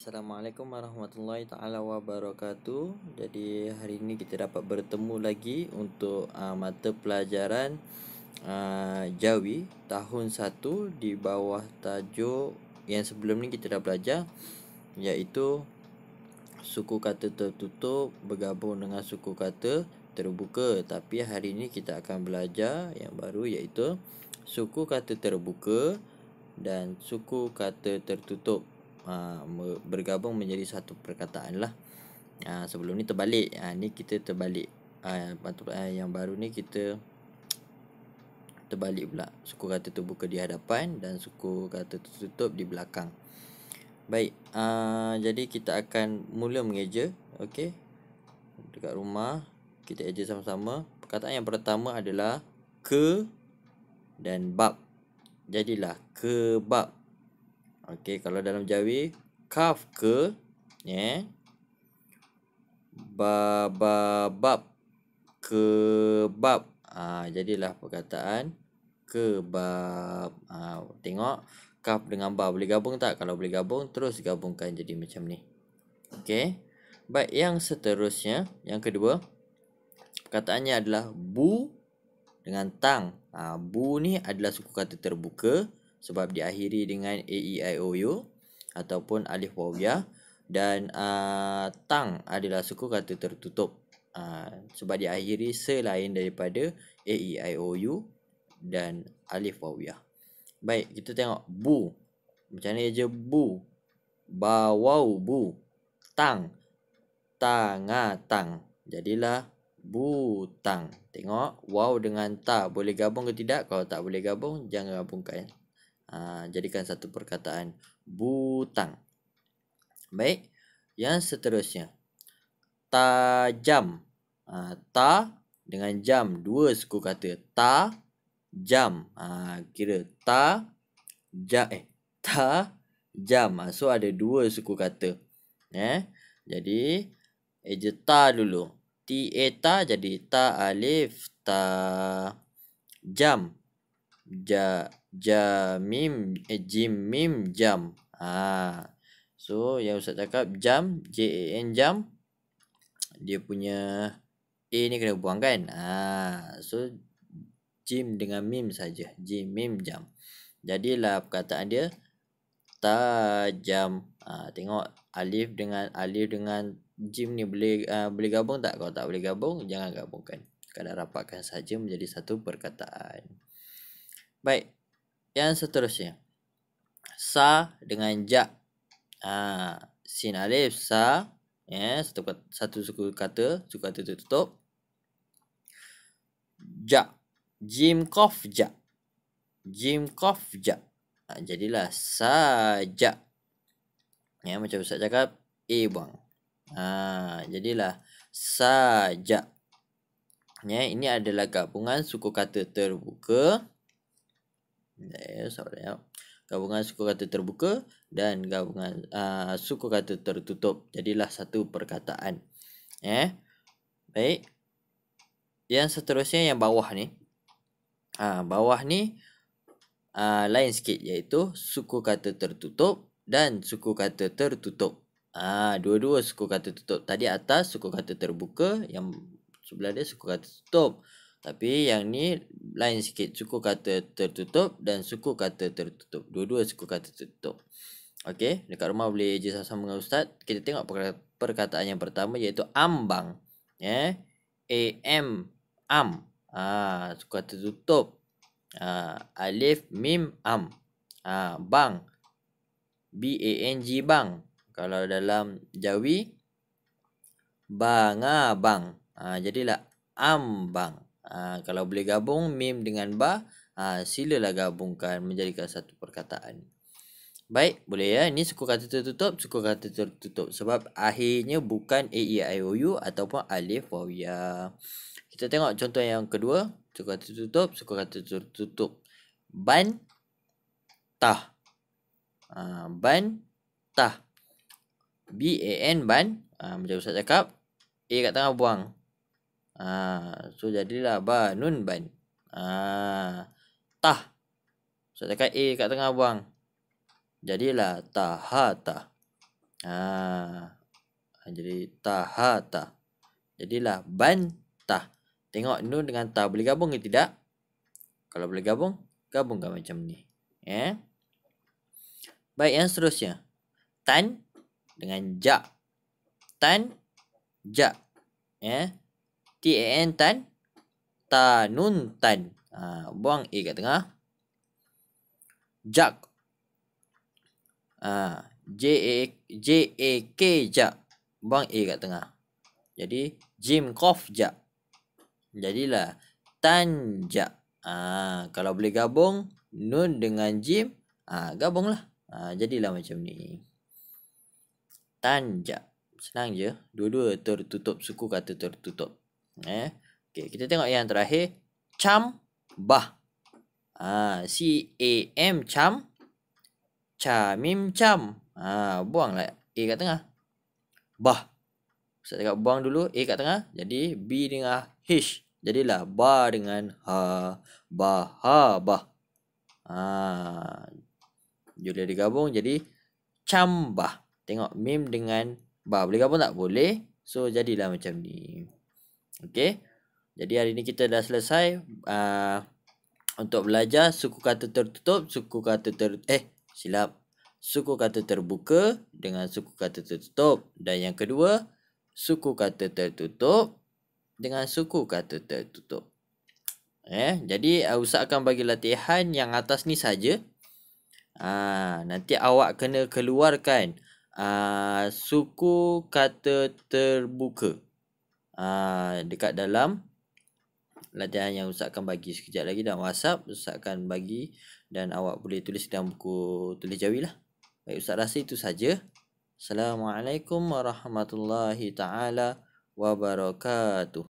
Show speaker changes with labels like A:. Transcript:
A: Assalamualaikum warahmatullahi taala wabarakatuh. Jadi hari ini kita dapat bertemu lagi untuk uh, mata pelajaran uh, Jawi tahun 1 di bawah tajuk yang sebelum ni kita dah belajar iaitu suku kata tertutup bergabung dengan suku kata terbuka. Tapi hari ini kita akan belajar yang baru iaitu suku kata terbuka dan suku kata tertutup. Ha, bergabung menjadi satu perkataan lah uh, sebelum ni terbalik uh, ni kita terbalik uh, yang baru ni kita terbalik pula suku kata terbuka di hadapan dan suku kata tertutup di belakang baik uh, jadi kita akan mula mengeja okey dekat rumah kita eja sama-sama perkataan yang pertama adalah ke dan bab jadilah kebab Okey, kalau dalam jawi kaf ke ya yeah. ba ba bab ke bab ha, jadilah perkataan ke bab ha, tengok kaf dengan ba boleh gabung tak kalau boleh gabung terus gabungkan jadi macam ni okey baik yang seterusnya yang kedua perkataannya adalah bu dengan tang ha, bu ni adalah suku kata terbuka sebab diakhiri dengan A E I O U ataupun alif ya dan uh, tang adalah suku kata tertutup uh, sebab diakhiri selain daripada A E I O U dan alif ya Baik, kita tengok bu. Macam ni je bu? Bawau bu. Tang. Tanga tang. Jadilah bu tang Tengok, wow dengan ta boleh gabung ke tidak? Kalau tak boleh gabung, jangan gabungkan. Ah, jadikan satu perkataan butang. Baik, yang seterusnya tajam. Ha, ta dengan jam dua suku kata ta jam. Ha, ah, kira ta ja eh ta jam. Ha, so ada dua suku kata. Eh, jadi eja eh, ta dulu. T e ta jadi ta alif ta jam ja ja mim eh, jim mim jam ha so yang ustaz cakap jam j a n jam dia punya a ni kena buang kan ha so jim dengan mim saja jim mim jam jadilah perkataan dia jam ha, tengok alif dengan alif dengan jim ni boleh uh, boleh gabung tak kalau tak boleh gabung jangan gabungkan kena rapatkan saja menjadi satu perkataan Baik. Yang seterusnya. Sa dengan ja. Ha. Sin alif sa. Ya, satu, satu suku kata. Suku kata tu tutup. Ja. Jim kof ja. Jim kof ja. Ha, jadilah sa ja. Ya, macam Ustaz cakap. A buang. Ha, jadilah sa ja. Ya, ini adalah gabungan suku kata Terbuka. Okay, eh, ya. gabungan suku kata terbuka dan gabungan uh, suku kata tertutup jadilah satu perkataan. Eh. Baik. Yang seterusnya yang bawah ni. Ah bawah ni uh, lain sikit iaitu suku kata tertutup dan suku kata tertutup. Ah uh, dua-dua suku kata tertutup Tadi atas suku kata terbuka yang sebelah dia suku kata tertutup. Tapi yang ni lain sikit suku kata tertutup dan suku kata tertutup. Dua-dua suku kata tertutup. Okey, dekat rumah boleh je sama-sama dengan ustaz. Kita tengok perkataan yang pertama iaitu ambang. Ya. Yeah. A M am. Ah, suku kata tertutup. Ah, alif mim am. Ah, bang. B A N G bang. Kalau dalam Jawi bang ah bang. Ah, jadilah ambang. Ha, kalau boleh gabung mim dengan ba, ha, ah, silalah gabungkan menjadikan satu perkataan. Baik, boleh ya. Ini suku kata tertutup, suku kata tertutup. Sebab akhirnya bukan A, E, I, O, U ataupun Alif, Wawiyah. Kita tengok contoh yang kedua. Suku kata tertutup, suku kata tertutup. Ban, tah. Ha, ah, ban, tah. B, A, N, ban. Ha, macam Ustaz cakap. A kat tengah buang. Ha, so jadilah banun ban. Ha, tah. So dekat A kat tengah buang. Jadilah tahata. Ha, ha. Jadi tahata. Jadilah ban tah. Tengok nun dengan tah boleh gabung ke tidak? Kalau boleh gabung, gabung macam ni. Ya. Eh? Baik yang seterusnya. Tan dengan ja. Tan ja. Ya. Eh? T A N tan tanun tan. Ha, buang E kat tengah. Jak. Ha, J A J A K jak. Buang E kat tengah. Jadi Jim Kof jak. Jadilah tan jak. Ha, kalau boleh gabung nun dengan jim, ha, gabunglah. Ha, jadilah macam ni. Tan jak. Senang je. Dua-dua tertutup suku kata tertutup. Eh. Okey, kita tengok yang terakhir cham bah. Ha, C A M cham cha mim cam. Ha, buanglah A kat tengah. Bah. Saya cakap buang dulu A kat tengah. Jadi B dengan H. Jadilah ba dengan ha. Ba ha ba. Ha. Jadi digabung jadi cham bah Tengok mim dengan ba. Boleh gabung tak? Boleh. So jadilah macam ni. Okey. Jadi hari ini kita dah selesai uh, untuk belajar suku kata tertutup, suku kata ter eh silap. Suku kata terbuka dengan suku kata tertutup dan yang kedua suku kata tertutup dengan suku kata tertutup. Eh, jadi uh, Ustaz akan bagi latihan yang atas ni saja. Ah uh, nanti awak kena keluarkan uh, suku kata terbuka. Ah, dekat dalam latihan yang Ustaz akan bagi sekejap lagi dalam WhatsApp Ustaz akan bagi dan awak boleh tulis dalam buku tulis jawi lah. Baik Ustaz rasa itu saja. Assalamualaikum warahmatullahi taala wabarakatuh.